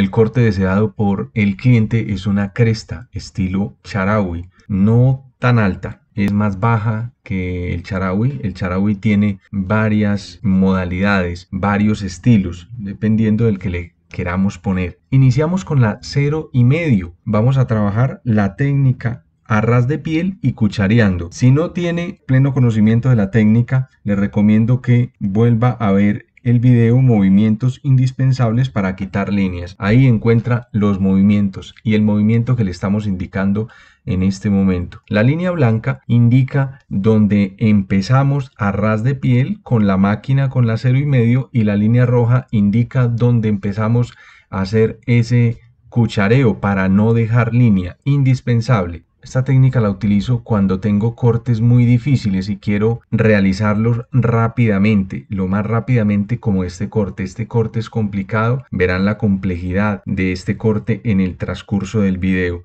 El corte deseado por el cliente es una cresta estilo charawi, no tan alta, es más baja que el charawi. El charawi tiene varias modalidades, varios estilos, dependiendo del que le queramos poner. Iniciamos con la cero y medio. Vamos a trabajar la técnica a ras de piel y cuchareando. Si no tiene pleno conocimiento de la técnica, le recomiendo que vuelva a ver el video movimientos indispensables para quitar líneas. Ahí encuentra los movimientos y el movimiento que le estamos indicando en este momento. La línea blanca indica donde empezamos a ras de piel con la máquina con la cero y medio y la línea roja indica donde empezamos a hacer ese cuchareo para no dejar línea indispensable. Esta técnica la utilizo cuando tengo cortes muy difíciles y quiero realizarlos rápidamente, lo más rápidamente como este corte. Este corte es complicado, verán la complejidad de este corte en el transcurso del video.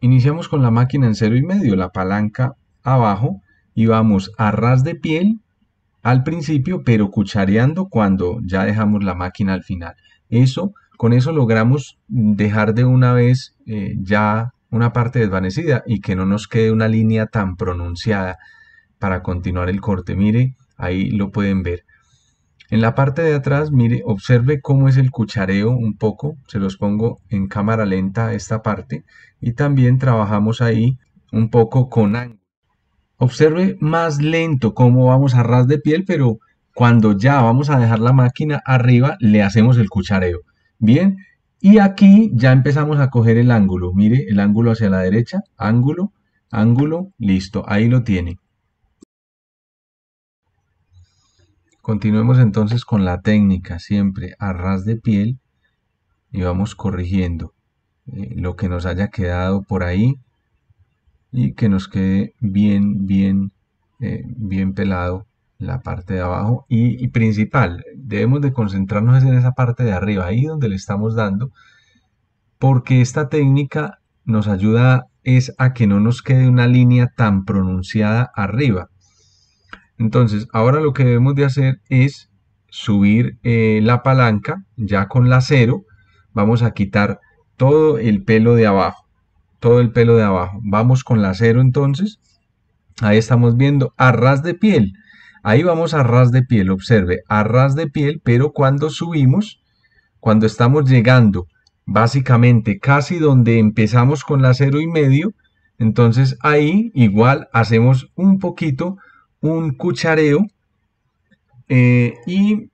Iniciamos con la máquina en cero y medio, la palanca abajo y vamos a ras de piel al principio, pero cuchareando cuando ya dejamos la máquina al final. Eso, con eso logramos dejar de una vez eh, ya una parte desvanecida y que no nos quede una línea tan pronunciada para continuar el corte. Mire, ahí lo pueden ver. En la parte de atrás, mire, observe cómo es el cuchareo un poco. Se los pongo en cámara lenta esta parte. Y también trabajamos ahí un poco con ángulo. Observe más lento cómo vamos a ras de piel, pero cuando ya vamos a dejar la máquina arriba, le hacemos el cuchareo. Bien, y aquí ya empezamos a coger el ángulo. Mire, el ángulo hacia la derecha, ángulo, ángulo, listo, ahí lo tiene. Continuemos entonces con la técnica, siempre a ras de piel y vamos corrigiendo eh, lo que nos haya quedado por ahí y que nos quede bien, bien, eh, bien pelado la parte de abajo y, principal, debemos de concentrarnos en esa parte de arriba, ahí donde le estamos dando, porque esta técnica nos ayuda es a que no nos quede una línea tan pronunciada arriba. Entonces, ahora lo que debemos de hacer es subir eh, la palanca, ya con la cero, vamos a quitar todo el pelo de abajo, todo el pelo de abajo. Vamos con la cero entonces, ahí estamos viendo a ras de piel, Ahí vamos a ras de piel, observe, a ras de piel, pero cuando subimos, cuando estamos llegando, básicamente casi donde empezamos con la cero y medio, entonces ahí igual hacemos un poquito, un cuchareo eh, y,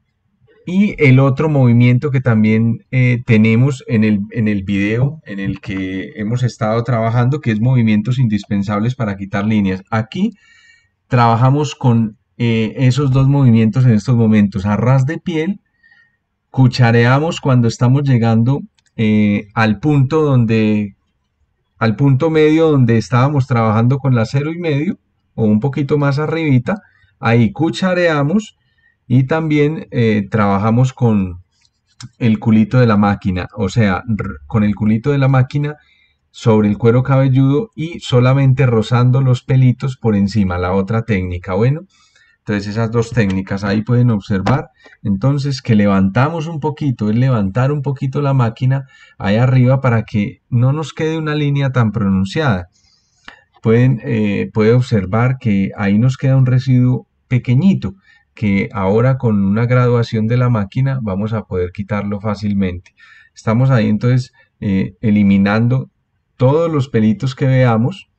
el otro movimiento que también eh, tenemos en el, en el video en el que hemos estado trabajando, que es movimientos indispensables para quitar líneas. Aquí trabajamos con eh, esos dos movimientos en estos momentos. A ras de piel, cuchareamos cuando estamos llegando eh, al punto donde, al punto medio donde estábamos trabajando con la cero y medio, o un poquito más arribita, ahí cuchareamos y también eh, trabajamos con el culito de la máquina, o sea, con el culito de la máquina sobre el cuero cabelludo y solamente rozando los pelitos por encima, la otra técnica. Bueno, entonces esas dos técnicas ahí pueden observar. Entonces que levantamos un poquito, es levantar un poquito la máquina ahí arriba para que no nos quede una línea tan pronunciada. Pueden, eh, puede observar que ahí nos queda un residuo pequeñito que ahora con una graduación de la máquina vamos a poder quitarlo fácilmente. Estamos ahí entonces eh, eliminando todos los pelitos que veamos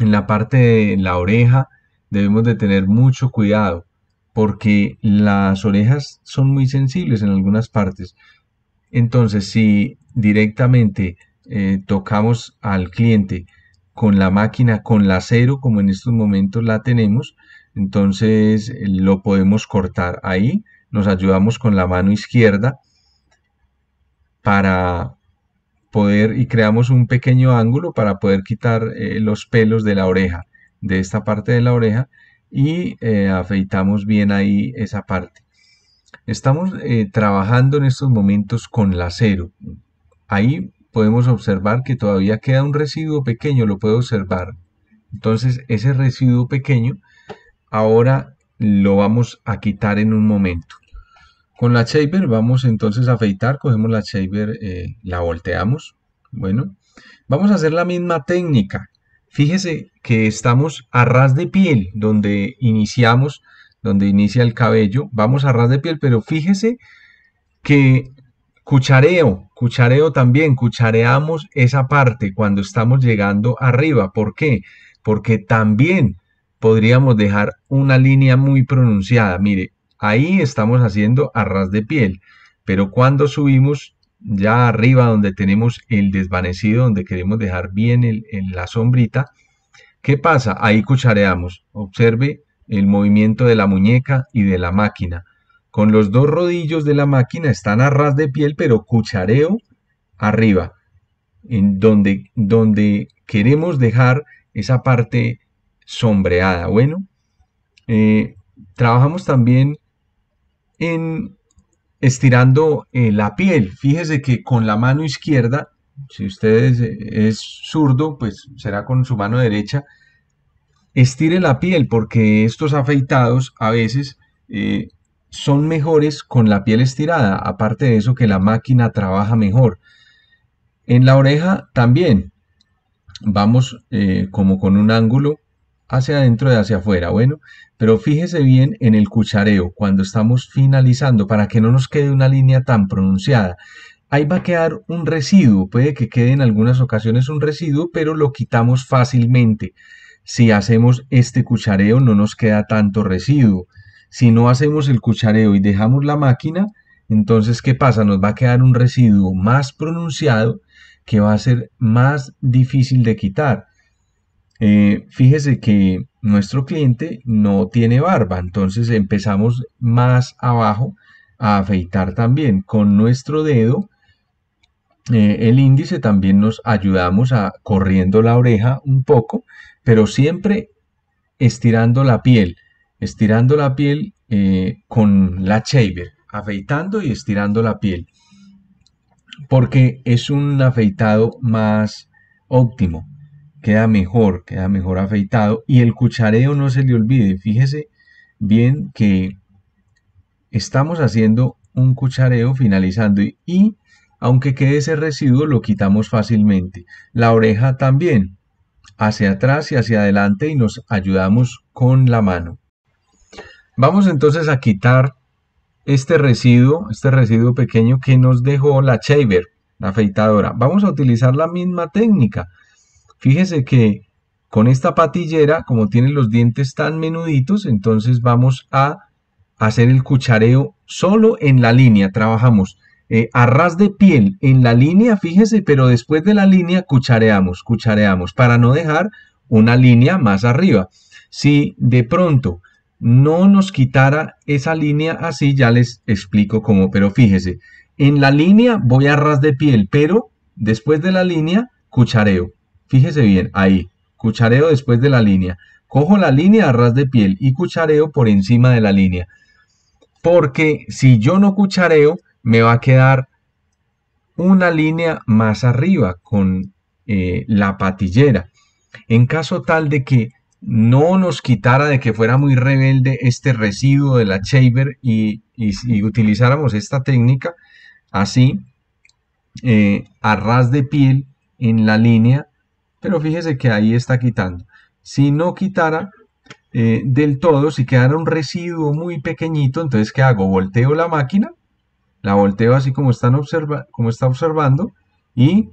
en la parte de la oreja, debemos de tener mucho cuidado porque las orejas son muy sensibles en algunas partes. Entonces, si directamente eh, tocamos al cliente con la máquina, con la cero, como en estos momentos la tenemos, entonces eh, lo podemos cortar ahí. Nos ayudamos con la mano izquierda para poder y creamos un pequeño ángulo para poder quitar eh, los pelos de la oreja de esta parte de la oreja y eh, afeitamos bien ahí esa parte. Estamos eh, trabajando en estos momentos con acero Ahí podemos observar que todavía queda un residuo pequeño, lo puedo observar. Entonces ese residuo pequeño ahora lo vamos a quitar en un momento. Con la shaver vamos entonces a afeitar, cogemos la shaver, eh, la volteamos. Bueno, vamos a hacer la misma técnica. Fíjese que estamos a ras de piel donde iniciamos, donde inicia el cabello. Vamos a ras de piel, pero fíjese que cuchareo, cuchareo también, cuchareamos esa parte cuando estamos llegando arriba. ¿Por qué? Porque también podríamos dejar una línea muy pronunciada. Mire, ahí estamos haciendo a ras de piel, pero cuando subimos ya arriba donde tenemos el desvanecido, donde queremos dejar bien la sombrita, ¿qué pasa? Ahí cuchareamos. Observe el movimiento de la muñeca y de la máquina. Con los dos rodillos de la máquina están a ras de piel, pero cuchareo arriba, en donde, donde queremos dejar esa parte sombreada. Bueno, eh, trabajamos también en estirando eh, la piel. Fíjese que con la mano izquierda, si usted es, zurdo, pues será con su mano derecha, estire la piel porque estos afeitados a veces eh, son mejores con la piel estirada, aparte de eso que la máquina trabaja mejor. En la oreja también vamos eh, como con un ángulo hacia adentro y hacia afuera. Bueno, pero fíjese bien en el cuchareo, cuando estamos finalizando, para que no nos quede una línea tan pronunciada. Ahí va a quedar un residuo, puede que quede en algunas ocasiones un residuo, pero lo quitamos fácilmente. Si hacemos este cuchareo no nos queda tanto residuo. Si no hacemos el cuchareo y dejamos la máquina, entonces ¿qué pasa? Nos va a quedar un residuo más pronunciado que va a ser más difícil de quitar. Eh, fíjese que nuestro cliente no tiene barba, entonces empezamos más abajo a afeitar también con nuestro dedo. Eh, el índice también nos ayudamos a corriendo la oreja un poco, pero siempre estirando la piel, estirando la piel eh, con la shaver, afeitando y estirando la piel, porque es un afeitado más óptimo queda mejor, queda mejor afeitado y el cuchareo no se le olvide. Fíjese bien que estamos haciendo un cuchareo finalizando y, aunque quede ese residuo lo quitamos fácilmente. La oreja también, hacia atrás y hacia adelante y nos ayudamos con la mano. Vamos entonces a quitar este residuo, este residuo pequeño que nos dejó la shaver, la afeitadora. Vamos a utilizar la misma técnica. Fíjese que con esta patillera, como tienen los dientes tan menuditos, entonces vamos a hacer el cuchareo solo en la línea. Trabajamos eh, a ras de piel en la línea, fíjese, pero después de la línea cuchareamos, cuchareamos, para no dejar una línea más arriba. Si de pronto no nos quitara esa línea así, ya les explico cómo, pero fíjese, en la línea voy a ras de piel, pero después de la línea cuchareo. Fíjese bien, ahí, cuchareo después de la línea. Cojo la línea a ras de piel y cuchareo por encima de la línea. Porque si yo no cuchareo, me va a quedar una línea más arriba con eh, la patillera. En caso tal de que no nos quitara de que fuera muy rebelde este residuo de la shaver y, utilizáramos esta técnica así, eh, a ras de piel en la línea, pero fíjese que ahí está quitando. Si no quitara eh, del todo, si quedara un residuo muy pequeñito, entonces ¿qué hago? Volteo la máquina, la volteo así como, observa como está observando y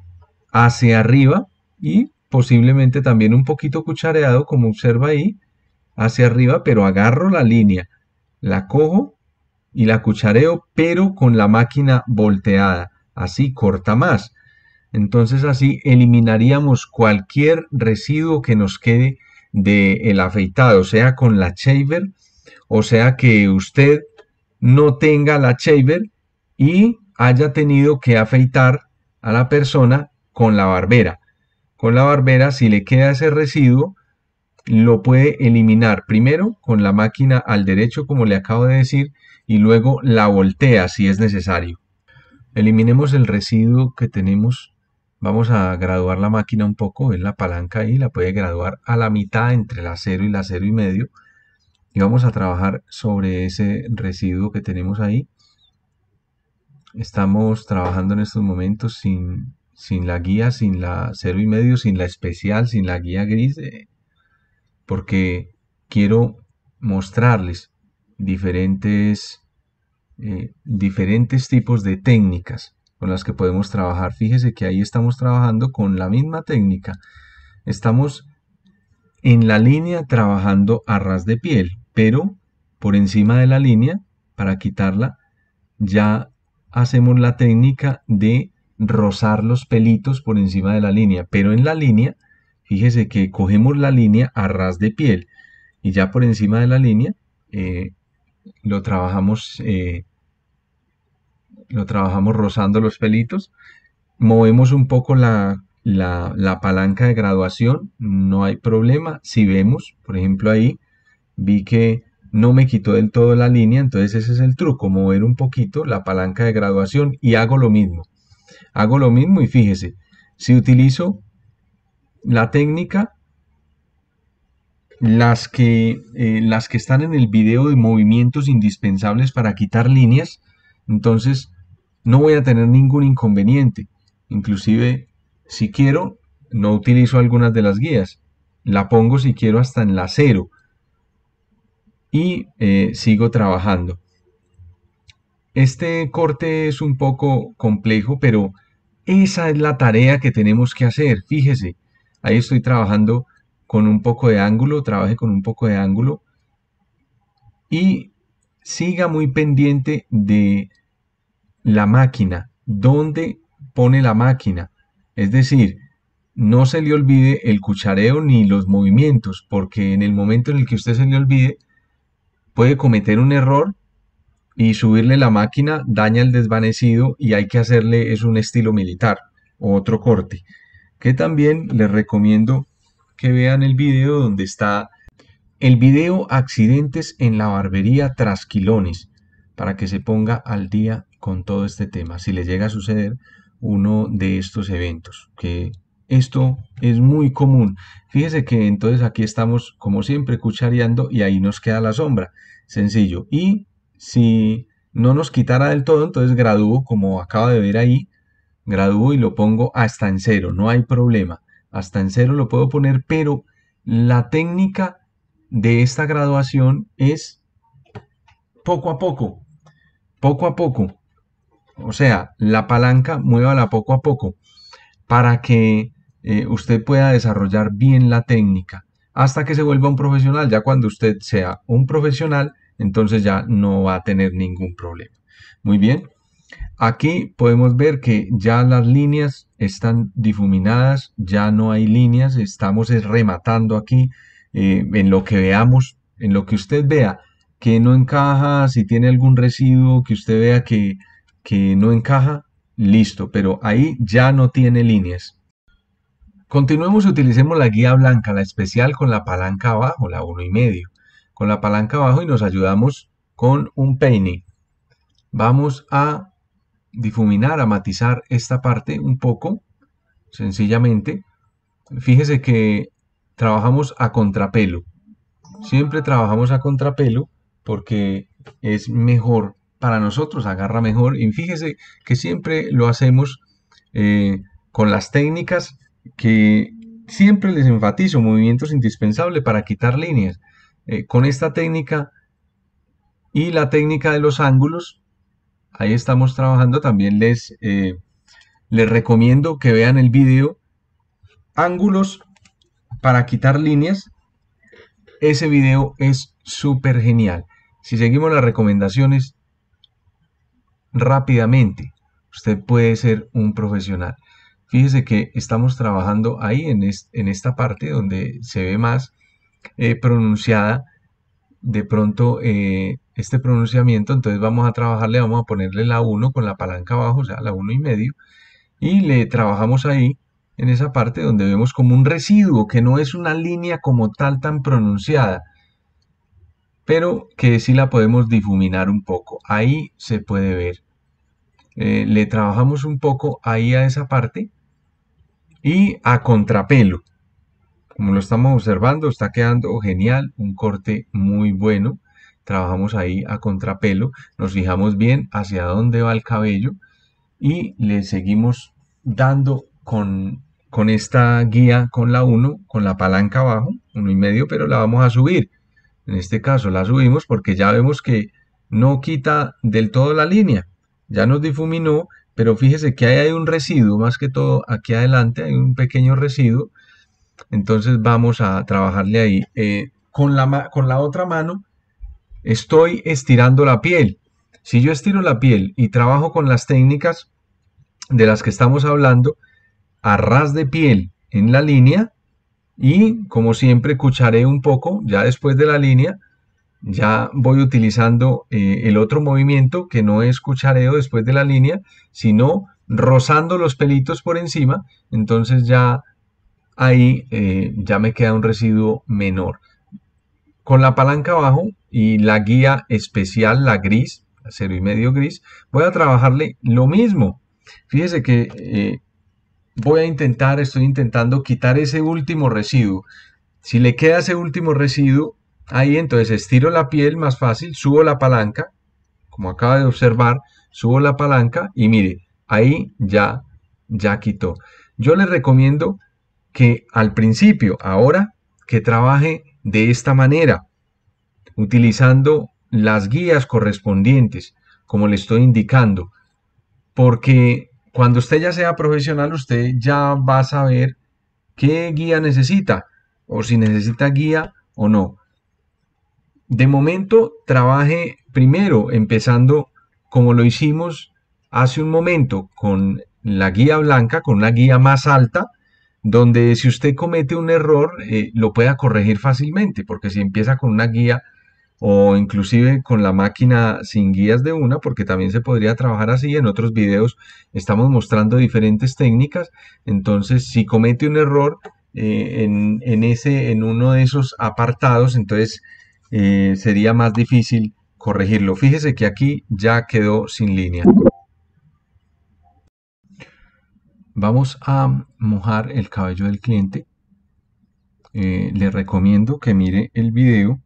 hacia arriba y posiblemente también un poquito cuchareado como observa ahí, hacia arriba, pero agarro la línea, la cojo y la cuchareo, pero con la máquina volteada. Así corta más. Entonces así eliminaríamos cualquier residuo que nos quede del el afeitado, sea con la shaver, o sea que usted no tenga la shaver y haya tenido que afeitar a la persona con la barbera. Con la barbera, si le queda ese residuo, lo puede eliminar primero con la máquina al derecho, como le acabo de decir, y luego la voltea si es necesario. Eliminemos el residuo que tenemos vamos a graduar la máquina un poco, en la palanca ahí, la puede graduar a la mitad entre la 0 y la 0 y medio y vamos a trabajar sobre ese residuo que tenemos ahí. Estamos trabajando en estos momentos sin, la guía, sin la 0 y medio, sin la especial, sin la guía gris, eh, porque quiero mostrarles diferentes, eh, diferentes tipos de técnicas con las que podemos trabajar. Fíjese que ahí estamos trabajando con la misma técnica. Estamos en la línea trabajando a ras de piel, pero por encima de la línea, para quitarla, ya hacemos la técnica de rozar los pelitos por encima de la línea, pero en la línea, fíjese que cogemos la línea a ras de piel y ya por encima de la línea eh, lo trabajamos eh, lo trabajamos rozando los pelitos, movemos un poco la, palanca de graduación, no hay problema. Si vemos, por ejemplo, ahí vi que no me quitó del todo la línea, entonces ese es el truco, mover un poquito la palanca de graduación y hago lo mismo. Hago lo mismo y fíjese, si utilizo la técnica, las que, eh, las que están en el video de movimientos indispensables para quitar líneas, entonces no voy a tener ningún inconveniente. Inclusive, si quiero, no utilizo algunas de las guías. La pongo si quiero hasta en la cero. Y eh, sigo trabajando. Este corte es un poco complejo, pero esa es la tarea que tenemos que hacer. Fíjese, ahí estoy trabajando con un poco de ángulo, trabaje con un poco de ángulo y siga muy pendiente de la máquina, dónde pone la máquina. Es decir, no se le olvide el cuchareo ni los movimientos, porque en el momento en el que usted se le olvide, puede cometer un error y subirle la máquina daña el desvanecido y hay que hacerle es un estilo militar o otro corte. Que también les recomiendo que vean el video donde está el video accidentes en la barbería Trasquilones para que se ponga al día con todo este tema, si le llega a suceder uno de estos eventos, que esto es muy común. Fíjese que entonces aquí estamos, como siempre, cuchareando y ahí nos queda la sombra. Sencillo. Y si no nos quitara del todo, entonces gradúo, como acaba de ver ahí, gradúo y lo pongo hasta en cero, no hay problema. Hasta en cero lo puedo poner, pero la técnica de esta graduación es poco a poco, poco a poco o sea, la palanca muévala poco a poco para que eh, usted pueda desarrollar bien la técnica hasta que se vuelva un profesional. Ya cuando usted sea un profesional, entonces ya no va a tener ningún problema. Muy bien. Aquí podemos ver que ya las líneas están difuminadas, ya no hay líneas, estamos rematando aquí eh, en lo que veamos, en lo que usted vea que no encaja, si tiene algún residuo, que usted vea que que no encaja, listo, pero ahí ya no tiene líneas. Continuemos y utilicemos la guía blanca, la especial con la palanca abajo, la 1 y medio. Con la palanca abajo y nos ayudamos con un peine. Vamos a difuminar, a matizar esta parte un poco, sencillamente. Fíjese que trabajamos a contrapelo. Siempre trabajamos a contrapelo porque es mejor para nosotros agarra mejor. Y fíjese que siempre lo hacemos eh, con las técnicas que siempre les enfatizo, movimientos indispensables para quitar líneas. Eh, con esta técnica y la técnica de los ángulos, ahí estamos trabajando. También les, eh, les recomiendo que vean el video ángulos para quitar líneas. Ese video es súper genial. Si seguimos las recomendaciones, rápidamente. Usted puede ser un profesional. Fíjese que estamos trabajando ahí en, en esta parte donde se ve más eh, pronunciada de pronto eh, este pronunciamiento. Entonces vamos a trabajarle, vamos a ponerle la 1 con la palanca abajo, o sea, la 1 y medio. Y le trabajamos ahí en esa parte donde vemos como un residuo que no es una línea como tal tan pronunciada pero que sí la podemos difuminar un poco. Ahí se puede ver. Eh, le trabajamos un poco ahí a esa parte y a contrapelo. Como lo estamos observando, está quedando genial, un corte muy bueno. Trabajamos ahí a contrapelo, nos fijamos bien hacia dónde va el cabello y le seguimos dando con, con esta guía con la 1, con la palanca abajo, uno y medio, pero la vamos a subir en este caso la subimos porque ya vemos que no quita del todo la línea. Ya nos difuminó, pero fíjese que ahí hay un residuo, más que todo aquí adelante hay un pequeño residuo. Entonces vamos a trabajarle ahí. Eh, con, la, con la otra mano estoy estirando la piel. Si yo estiro la piel y trabajo con las técnicas de las que estamos hablando, a ras de piel en la línea, y como siempre, cucharé un poco ya después de la línea. Ya voy utilizando eh, el otro movimiento que no es cuchareo después de la línea, sino rozando los pelitos por encima. Entonces ya ahí eh, ya me queda un residuo menor. Con la palanca abajo y la guía especial, la gris, cero y medio gris, voy a trabajarle lo mismo. Fíjese que eh, voy a intentar, estoy intentando quitar ese último residuo. Si le queda ese último residuo, ahí entonces estiro la piel más fácil, subo la palanca, como acaba de observar, subo la palanca y mire, ahí ya, ya quitó. Yo les recomiendo que al principio, ahora, que trabaje de esta manera, utilizando las guías correspondientes, como le estoy indicando, porque cuando usted ya sea profesional, usted ya va a saber qué guía necesita o si necesita guía o no. De momento, trabaje primero empezando como lo hicimos hace un momento con la guía blanca, con una guía más alta, donde si usted comete un error eh, lo pueda corregir fácilmente, porque si empieza con una guía o inclusive con la máquina sin guías de una, porque también se podría trabajar así. En otros videos estamos mostrando diferentes técnicas. Entonces, si comete un error eh, en, ese, en uno de esos apartados, entonces eh, sería más difícil corregirlo. Fíjese que aquí ya quedó sin línea. Vamos a mojar el cabello del cliente. Eh, le recomiendo que mire el video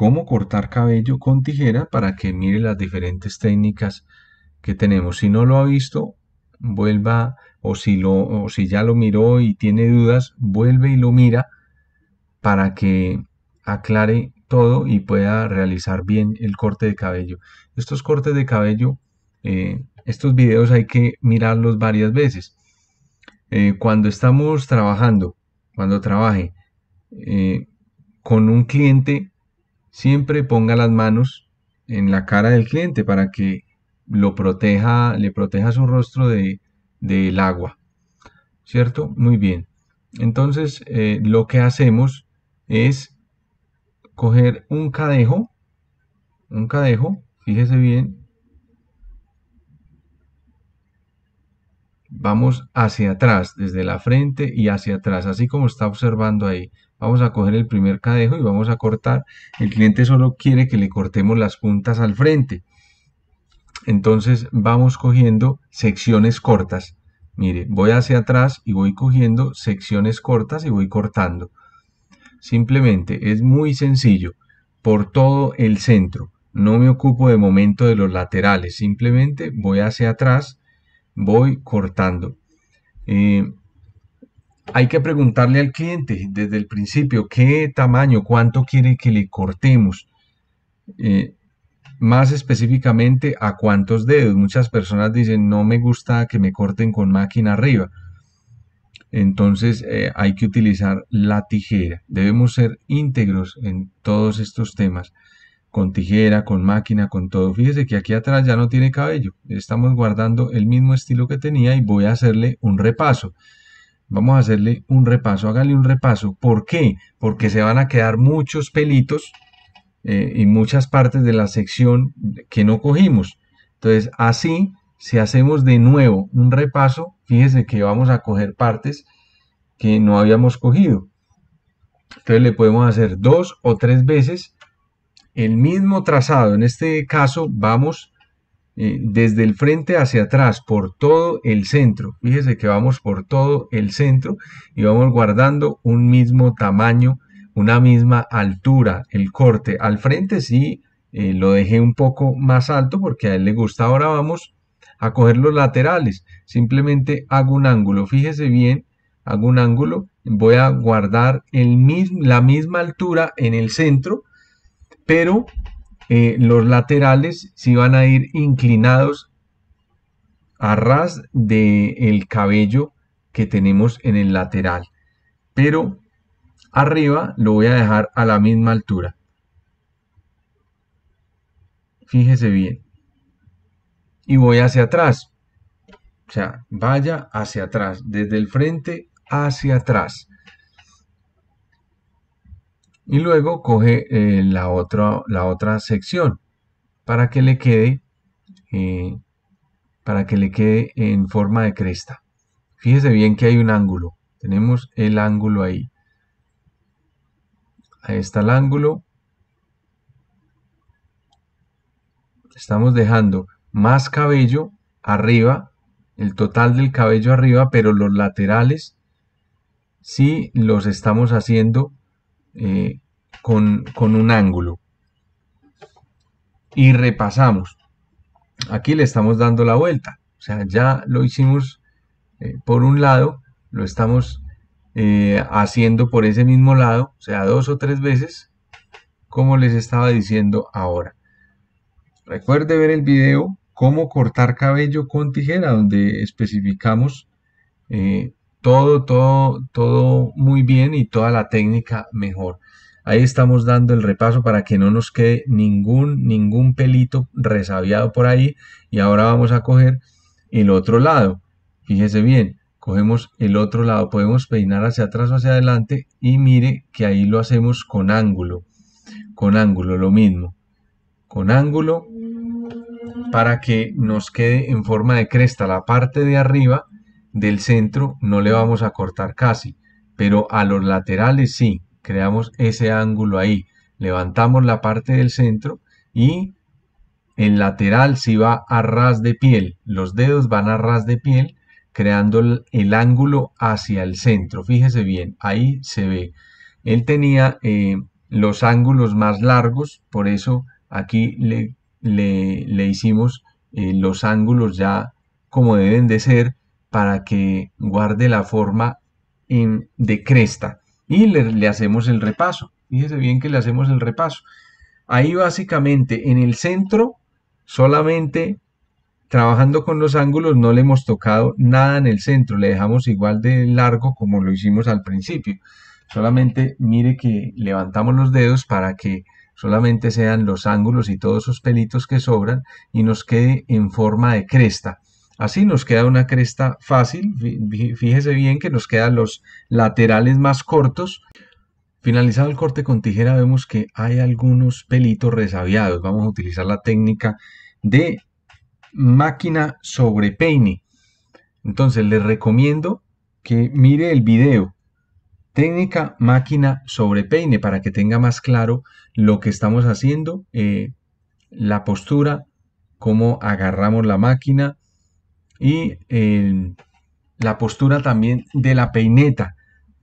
cómo cortar cabello con tijera para que mire las diferentes técnicas que tenemos. Si no lo ha visto, vuelva o si, lo, si ya lo miró y tiene dudas, vuelve y lo mira para que aclare todo y pueda realizar bien el corte de cabello. Estos cortes de cabello, eh, estos videos hay que mirarlos varias veces. Eh, cuando estamos trabajando, cuando trabaje eh, con un cliente, siempre ponga las manos en la cara del cliente para que lo proteja, le proteja su rostro de, del agua. ¿Cierto? Muy bien. Entonces, eh, lo que hacemos es coger un cadejo, un cadejo, fíjese bien, vamos hacia atrás, desde la frente y hacia atrás, así como está observando ahí. Vamos a coger el primer cadejo y vamos a cortar. El cliente solo quiere que le cortemos las puntas al frente. Entonces vamos cogiendo secciones cortas. Mire, voy hacia atrás y voy cogiendo secciones cortas y voy cortando. Simplemente es muy sencillo. Por todo el centro. No me ocupo de momento de los laterales. Simplemente voy hacia atrás, voy cortando. Eh, hay que preguntarle al cliente desde el principio qué tamaño, cuánto quiere que le cortemos. Eh, más específicamente, a cuántos dedos. Muchas personas dicen, no me gusta que me corten con máquina arriba. Entonces eh, hay que utilizar la tijera. Debemos ser íntegros en todos estos temas. Con tijera, con máquina, con todo. Fíjese que aquí atrás ya no tiene cabello. Estamos guardando el mismo estilo que tenía y voy a hacerle un repaso. Vamos a hacerle un repaso, hágale un repaso. ¿Por qué? Porque se van a quedar muchos pelitos eh, y muchas partes de la sección que no cogimos. Entonces, así, si hacemos de nuevo un repaso, fíjese que vamos a coger partes que no habíamos cogido. Entonces le podemos hacer dos o tres veces el mismo trazado. En este caso vamos eh, desde el frente hacia atrás, por todo el centro. Fíjese que vamos por todo el centro y vamos guardando un mismo tamaño, una misma altura, el corte. Al frente sí eh, lo dejé un poco más alto porque a él le gusta. Ahora vamos a coger los laterales. Simplemente hago un ángulo. Fíjese bien, hago un ángulo. Voy a guardar el mismo, la misma altura en el centro, pero eh, los laterales sí van a ir inclinados a ras del cabello que tenemos en el lateral. Pero arriba lo voy a dejar a la misma altura. Fíjese bien. Y voy hacia atrás. O sea, vaya hacia atrás, desde el frente hacia atrás y luego coge eh, la, otra, la otra sección para que le quede eh, para que le quede en forma de cresta fíjese bien que hay un ángulo tenemos el ángulo ahí ahí está el ángulo estamos dejando más cabello arriba el total del cabello arriba pero los laterales sí los estamos haciendo eh, con, un ángulo. Y repasamos. Aquí le estamos dando la vuelta. O sea, ya lo hicimos eh, por un lado, lo estamos eh, haciendo por ese mismo lado, o sea, dos o tres veces, como les estaba diciendo ahora. Recuerde ver el video cómo cortar cabello con tijera, donde especificamos todo, todo, todo muy bien y toda la técnica mejor. Ahí estamos dando el repaso para que no nos quede ningún, ningún pelito resabiado por ahí. Y ahora vamos a coger el otro lado. Fíjese bien, cogemos el otro lado. Podemos peinar hacia atrás o hacia adelante y mire que ahí lo hacemos con ángulo. Con ángulo, lo mismo. Con ángulo para que nos quede en forma de cresta la parte de arriba del centro no le vamos a cortar casi, pero a los laterales sí, creamos ese ángulo ahí. Levantamos la parte del centro y el lateral si va a ras de piel. Los dedos van a ras de piel creando el, ángulo hacia el centro. Fíjese bien, ahí se ve. Él tenía eh, los ángulos más largos, por eso aquí le, le, hicimos eh, los ángulos ya como deben de ser para que guarde la forma de cresta. Y le, le hacemos el repaso. Fíjese bien que le hacemos el repaso. Ahí básicamente en el centro, solamente trabajando con los ángulos no le hemos tocado nada en el centro. Le dejamos igual de largo como lo hicimos al principio. Solamente mire que levantamos los dedos para que solamente sean los ángulos y todos esos pelitos que sobran y nos quede en forma de cresta. Así nos queda una cresta fácil. Fíjese bien que nos quedan los laterales más cortos. Finalizado el corte con tijera vemos que hay algunos pelitos resabiados. Vamos a utilizar la técnica de máquina sobre peine. Entonces les recomiendo que mire el video técnica máquina sobre peine para que tenga más claro lo que estamos haciendo, eh, la postura, cómo agarramos la máquina, y eh, la postura también de la peineta.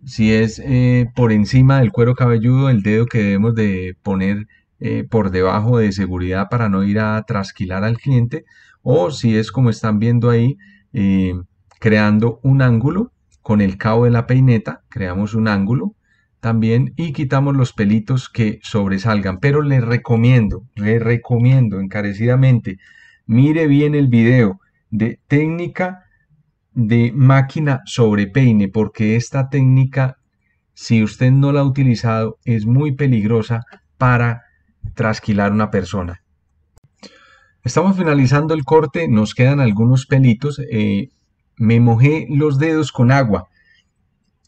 Si es eh, por encima del cuero cabelludo, el dedo que debemos de poner eh, por debajo de seguridad para no ir a trasquilar al cliente. O si es como están viendo ahí, creando un ángulo con el cabo de la peineta, creamos un ángulo también y quitamos los pelitos que sobresalgan. Pero les recomiendo, les recomiendo encarecidamente, mire bien el video de técnica de máquina sobre peine, porque esta técnica, si usted no la ha utilizado, es muy peligrosa para trasquilar una persona. Estamos finalizando el corte, nos quedan algunos pelitos. Eh, me mojé los dedos con agua.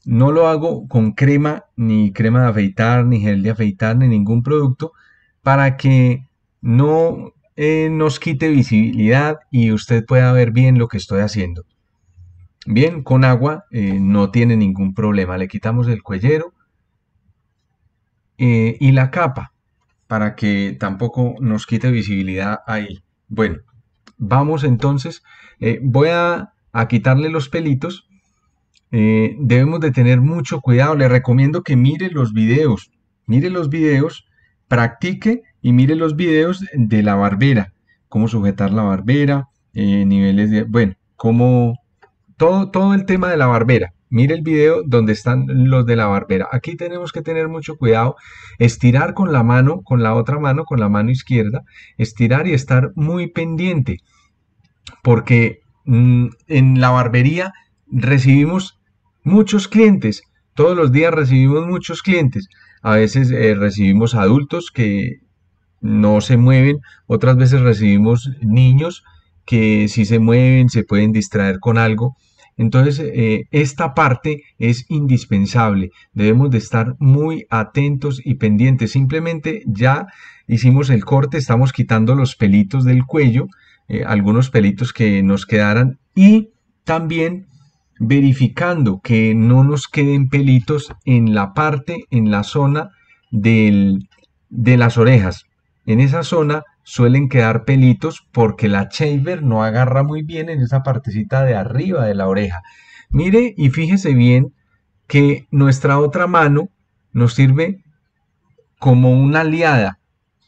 No lo hago con crema, ni crema de afeitar, ni gel de afeitar, ni ningún producto, para que no eh, nos quite visibilidad y usted pueda ver bien lo que estoy haciendo. Bien, con agua eh, no tiene ningún problema. Le quitamos el cuellero eh, y la capa para que tampoco nos quite visibilidad ahí. Bueno, vamos entonces. voy a, quitarle los pelitos debemos de tener mucho cuidado. Le recomiendo que mire los videos, mire los videos, practique y mire los videos de la barbera, cómo sujetar la barbera, eh, niveles de, bueno, cómo, todo, todo el tema de la barbera. Mire el video donde están los de la barbera. Aquí tenemos que tener mucho cuidado, estirar con la mano, con la otra mano, con la mano izquierda, estirar y estar muy pendiente, porque mm, en la barbería recibimos muchos clientes, todos los días recibimos muchos clientes. A veces eh, recibimos adultos que no se mueven. Otras veces recibimos niños que si se mueven se pueden distraer con algo. Entonces, eh, esta parte es indispensable. Debemos de estar muy atentos y pendientes. Simplemente ya hicimos el corte, estamos quitando los pelitos del cuello, eh, algunos pelitos que nos quedaran y también verificando que no nos queden pelitos en la parte, en la zona del, de las orejas en esa zona suelen quedar pelitos porque la chamber no agarra muy bien en esa partecita de arriba de la oreja. Mire y fíjese bien que nuestra otra mano nos sirve como una aliada.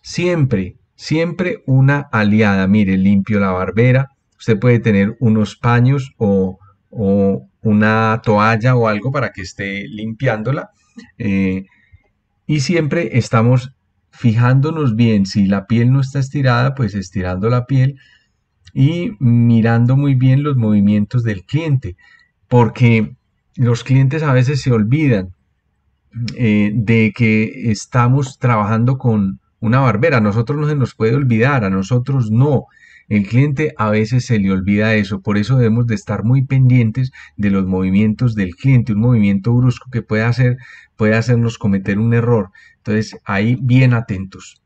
Siempre, siempre una aliada. Mire, limpio la barbera. Usted puede tener unos paños o, una toalla o algo para que esté limpiándola. Eh, y siempre estamos fijándonos bien, si la piel no está estirada, pues estirando la piel y mirando muy bien los movimientos del cliente, porque los clientes a veces se olvidan eh, de que estamos trabajando con una barbera. A nosotros no se nos puede olvidar, a nosotros no. El cliente a veces se le olvida eso, por eso debemos de estar muy pendientes de los movimientos del cliente. Un movimiento brusco que puede hacer puede hacernos cometer un error. Entonces, ahí bien atentos.